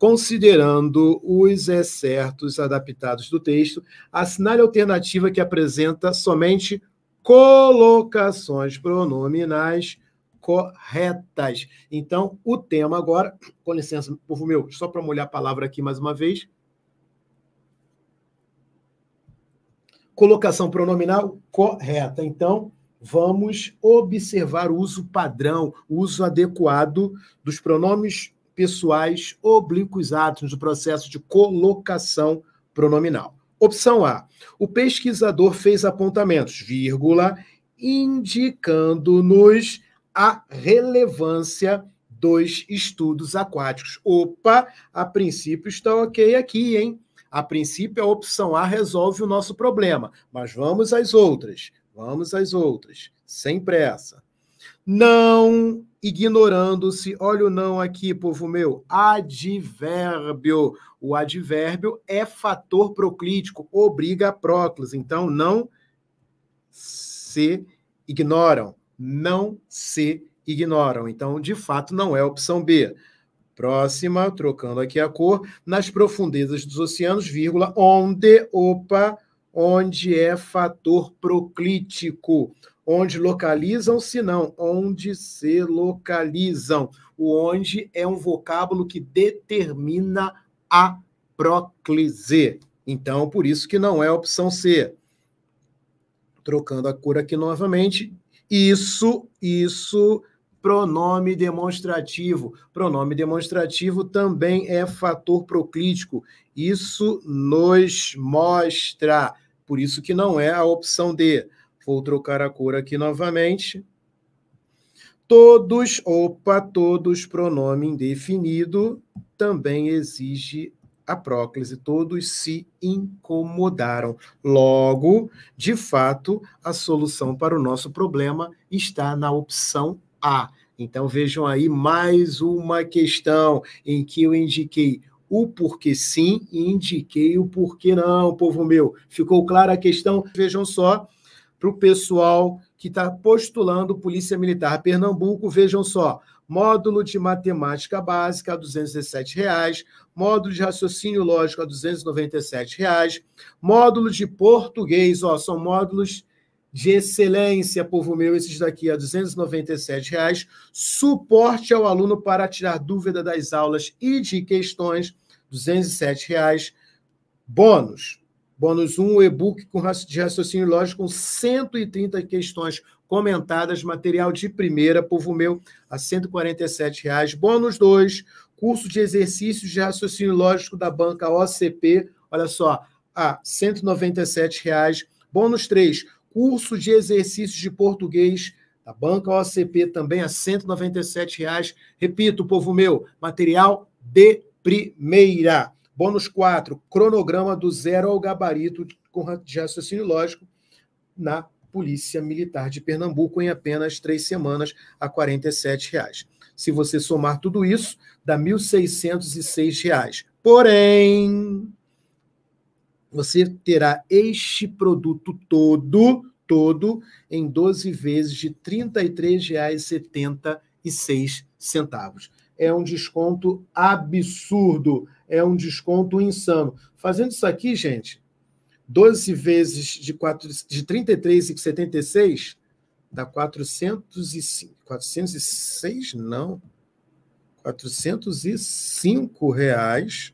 considerando os excertos adaptados do texto, assinale a alternativa que apresenta somente colocações pronominais corretas. Então, o tema agora, com licença, povo meu, só para molhar a palavra aqui mais uma vez. Colocação pronominal correta. Então, vamos observar o uso padrão, o uso adequado dos pronomes pessoais oblíquos átomos do processo de colocação pronominal. Opção A. O pesquisador fez apontamentos, vírgula, indicando-nos a relevância dos estudos aquáticos. Opa, a princípio está ok aqui, hein? A princípio, a opção A resolve o nosso problema, mas vamos às outras. Vamos às outras, sem pressa. Não ignorando-se. Olha o não aqui, povo meu. Advérbio. O advérbio é fator proclítico, obriga a próclise. Então, não se ignoram. Não se ignoram. Então, de fato, não é opção B. Próxima, trocando aqui a cor, nas profundezas dos oceanos, vírgula, onde, opa, onde é fator proclítico, onde localizam-se não, onde se localizam. O onde é um vocábulo que determina a próclise. Então, por isso que não é a opção C. Trocando a cor aqui novamente, isso, isso pronome demonstrativo. Pronome demonstrativo também é fator proclítico. Isso nos mostra. Por isso que não é a opção D. Vou trocar a cor aqui novamente. Todos, opa, todos, pronome indefinido também exige a próclise. Todos se incomodaram. Logo, de fato, a solução para o nosso problema está na opção a. Ah, então vejam aí mais uma questão em que eu indiquei o porquê sim e indiquei o porquê não, povo meu. Ficou clara a questão? Vejam só para o pessoal que está postulando Polícia Militar Pernambuco, vejam só. Módulo de matemática básica a R$ 217,00, módulo de raciocínio lógico a R$ 297,00, módulo de português, ó, são módulos de excelência, povo meu, esses daqui a R$ reais, suporte ao aluno para tirar dúvida das aulas e de questões, R$ reais, bônus. Bônus 1, um, e-book de raciocínio lógico com 130 questões comentadas, material de primeira, povo meu, a R$ reais. Bônus 2, curso de exercícios de raciocínio lógico da banca OCP, olha só, a R$ reais. Bônus 3, curso de exercícios de português da Banca OCP também a R$ reais. Repito, povo meu, material de primeira. Bônus 4, cronograma do zero ao gabarito de raciocínio lógico na Polícia Militar de Pernambuco em apenas três semanas a R$ reais. Se você somar tudo isso, dá R$ 1.606,00. Porém, você terá este produto todo, todo, em 12 vezes de R$ 33,76. É um desconto absurdo, é um desconto insano. Fazendo isso aqui, gente, 12 vezes de, 4, de 33,76 dá 405, 406 não, 405 reais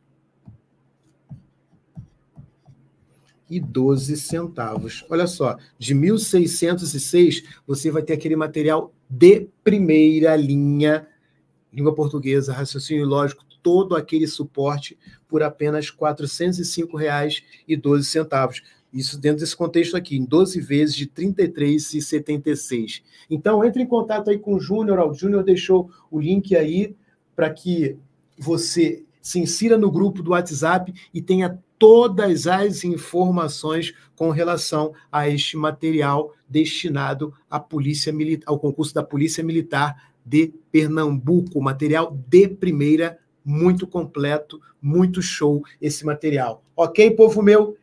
e 12 centavos. Olha só, de 1606 você vai ter aquele material de primeira linha, língua portuguesa, raciocínio lógico, todo aquele suporte por apenas R$ 405,12. Isso dentro desse contexto aqui, em 12 vezes de R$ 33,76. Então, entre em contato aí com o Júnior. O Júnior deixou o link aí para que você se insira no grupo do WhatsApp e tenha todas as informações com relação a este material destinado à polícia militar, ao concurso da Polícia Militar de Pernambuco, material de primeira, muito completo, muito show esse material. OK, povo meu?